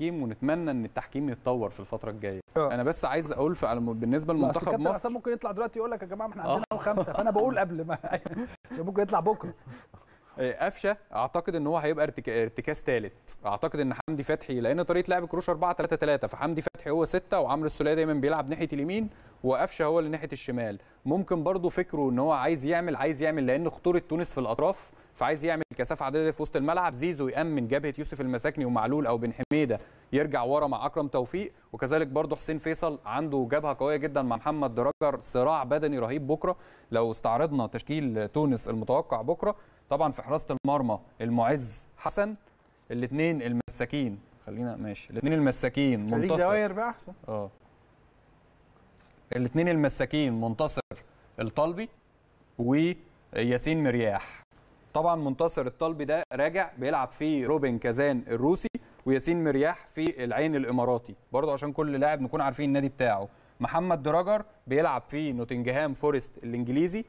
التحكيم ونتمنى ان التحكيم يتطور في الفتره الجايه آه. انا بس عايز اقول بالنسبه لمنتخب مصر كابتن ممكن يطلع دلوقتي يقول لك يا جماعه احنا آه. عندنا أوه. خمسه فانا بقول قبل ما ممكن يطلع بكره آه، قفشه اعتقد ان هو هيبقى ارتكاز ثالث اعتقد ان حمدي فتحي لان طريقه لعب كروش 4 3 3 فحمدي فتحي هو 6 وعمرو السوليه دايما بيلعب ناحيه اليمين وقفشه هو اللي ناحيه الشمال ممكن برضه فكره ان هو عايز يعمل عايز يعمل لان خطوره تونس في الاطراف فعايز يعمل كثافه عدديه في وسط الملعب زيزو يامن جبهه يوسف المساكني ومعلول او بن حميده يرجع ورا مع اكرم توفيق وكذلك برضه حسين فيصل عنده جبهه قويه جدا مع محمد دراجر صراع بدني رهيب بكره لو استعرضنا تشكيل تونس المتوقع بكره طبعا في حراسه المرمى المعز حسن الاثنين المساكين خلينا ماشي الاثنين المساكين منتصر دوائر بقى احسن اه الاثنين المساكين منتصر الطلبي وياسين مرياح طبعا منتصر الطلبي ده راجع بيلعب في روبن كازان الروسي وياسين مرياح في العين الاماراتي برضه عشان كل لاعب نكون عارفين النادي بتاعه محمد دراجر بيلعب في نوتنجهام فورست الانجليزي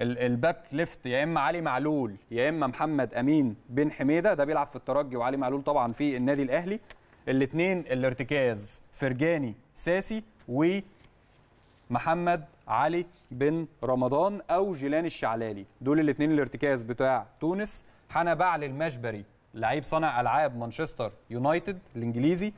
الباك ليفت يا اما علي معلول يا اما محمد امين بن حميده ده بيلعب في الترجي وعلي معلول طبعا في النادي الاهلي الاثنين الارتكاز فرجاني ساسي ومحمد علي بن رمضان او جيلان الشعلالي دول الاثنين الارتكاز بتاع تونس حنا بعل المشبري لعيب صانع العاب مانشستر يونايتد الانجليزي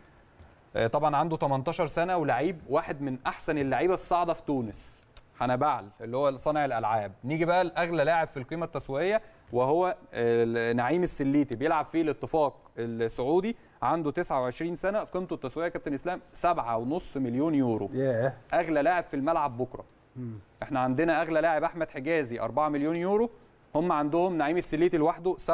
آه، طبعا عنده 18 سنه ولعيب واحد من احسن اللعيبه الصاعده في تونس حنا بعل اللي هو صانع الالعاب نيجي بقى لاغلى لاعب في القيمه التسويقيه وهو آه، نعيم السليتي بيلعب في الاتفاق السعودي عنده 29 سنه قيمته التسويقيه كابتن اسلام 7.5 مليون يورو yeah. اغلى لاعب في الملعب بكره مم. احنا عندنا اغلى لاعب احمد حجازي 4 مليون يورو هم عندهم نعيم السليتي لوحده 7.5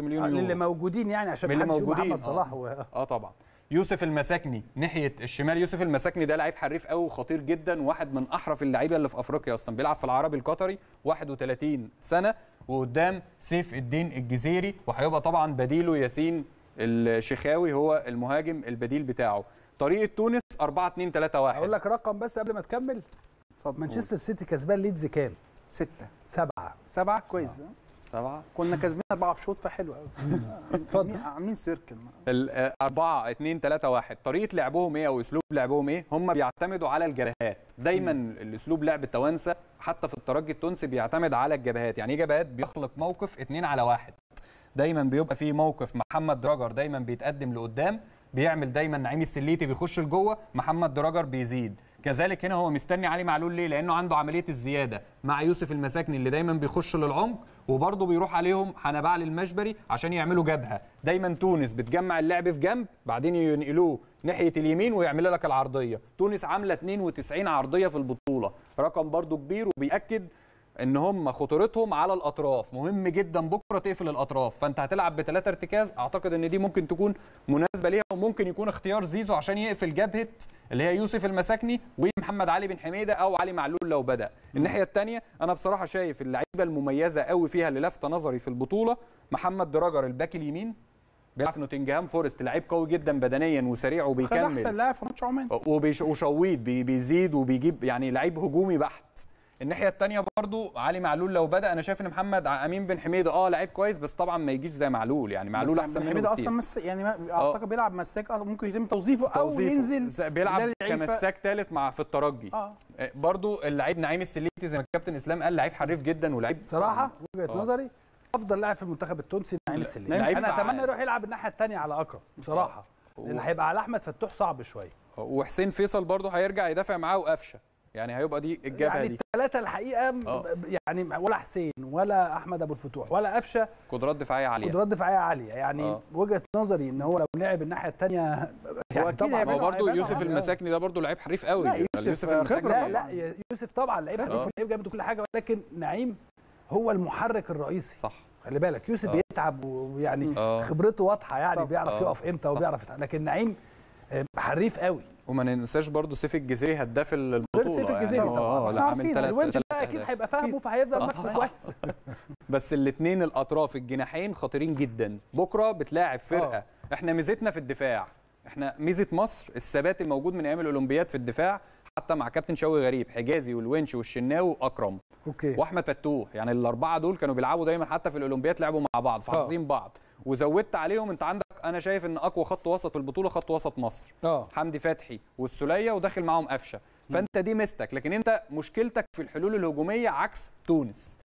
مليون آه، يورو اللي موجودين يعني عشان اللي موجودين محمد صلاح و... آه. آه. طبعا يوسف المساكني ناحيه الشمال يوسف المساكني ده لعيب حريف قوي وخطير جدا واحد من احرف اللعيبه اللي في افريقيا اصلا بيلعب في العربي القطري 31 سنه وقدام سيف الدين الجزيري وهيبقى طبعا بديله ياسين الشيخاوي هو المهاجم البديل بتاعه طريقه تونس 4 2 3 1 اقول لك رقم بس قبل ما تكمل اتفضل مانشستر سيتي كسبان ليدز كام؟ ستة سبعة سبعة كويس سبعة كنا كسبين أربعة في شوط فحلو قوي اتفضل عاملين سيركل آه، أربعة اتنين تلاتة واحد طريقة لعبهم إيه أو أسلوب لعبهم إيه؟ هم بيعتمدوا على الجبهات دايما الأسلوب لعب التوانسة حتى في الترجي التونسي بيعتمد على الجبهات يعني إيه جبهات بيخلق موقف اتنين على واحد دايما بيبقى في موقف محمد دراجر دايما بيتقدم لقدام بيعمل دايما نعيم السليتي بيخش لجوه محمد دراجر بيزيد كذلك هنا هو مستني علي معلول ليه لانه عنده عمليه الزياده مع يوسف المساكني اللي دايما بيخش للعمق وبرضه بيروح عليهم حنبع المشبري عشان يعملوا جبهه دايما تونس بتجمع اللعب في جنب بعدين ينقلوه ناحيه اليمين ويعمل لك العرضيه تونس عامله 92 عرضيه في البطوله رقم برضه كبير وبيأكد ان هم خطورتهم على الاطراف مهم جدا بكره تقفل الاطراف فانت هتلعب بثلاثه ارتكاز اعتقد ان دي ممكن تكون مناسبه ليها وممكن يكون اختيار زيزو عشان يقفل جبهه اللي هي يوسف المساكني ومحمد علي بن حميده او علي معلول لو بدا الناحيه الثانيه انا بصراحه شايف اللعيبه المميزه قوي فيها اللي لفت نظري في البطوله محمد دراجر الباك اليمين بيلعب في نوتنجهام فورست لعيب قوي جدا بدنيا وسريع وبيكمل احسن لاعب في ماتش عمان وشويت بيزيد وبيجيب يعني لعيب هجومي بحت الناحيه الثانيه برضو علي معلول لو بدا انا شايف ان محمد امين بن حميده اه لعيب كويس بس طبعا ما يجيش زي معلول يعني معلول احسن من حميده اصلا مس يعني آه. اعتقد بيلعب مساك آه، ممكن يتم توظيفه, توظيفه او ينزل بيلعب كمساك ثالث مع في الترجي آه. آه. برضو اللعيب نعيم السليتي زي ما الكابتن اسلام قال لعيب حريف جدا ولعيب صراحه وجهه نظري افضل لاعب في المنتخب التونسي نعيم السليتي انا اتمنى يروح يلعب الناحيه الثانيه على اكرم بصراحه لان هيبقى على احمد فتوح صعب شويه وحسين فيصل برضه هيرجع يدافع معاه وقفشه يعني هيبقى دي الجبهه يعني دي الثلاثه الحقيقه أوه. يعني ولا حسين ولا احمد ابو الفتوح ولا قفشه قدرات دفاعيه عاليه قدرات دفاعيه عاليه يعني أوه. وجهه نظري ان هو لو لعب الناحيه الثانيه يعني هو طبعا هو برضه يوسف المساكني ده برضه لعيب حريف قوي لا يعني يوسف, يوسف المساكني لا, لا يوسف طبعا لعيب آه. حريف لعيب جامد وكل حاجه ولكن نعيم هو المحرك الرئيسي صح خلي بالك يوسف أوه. بيتعب ويعني آه. خبرته واضحه يعني بيعرف يقف امتى آه. وبيعرف لكن نعيم حريف قوي وما ننساش برضه سيف الجزيري هداف البطوله غير سيف الجزيري يعني طبعا اه، لا عامل ثلاث الونش بقى اكيد هيبقى فاهمه فهيفضل آه. ماتش كويس بس الاثنين الاطراف الجناحين خطيرين جدا بكره بتلاعب فرقه أوه. احنا ميزتنا في الدفاع احنا ميزه مصر الثبات الموجود من ايام الاولمبياد في الدفاع حتى مع كابتن شوقي غريب حجازي والونش والشناوي واكرم اوكي واحمد فتوح يعني الاربعه دول كانوا بيلعبوا دايما حتى في الاولمبياد لعبوا مع بعض آه. فحافظين بعض وزودت عليهم انت عندك انا شايف ان اقوى خط وسط في البطوله خط وسط مصر اه حمدي فتحي والسوليه وداخل معاهم قفشه فانت دي مستك لكن انت مشكلتك في الحلول الهجوميه عكس تونس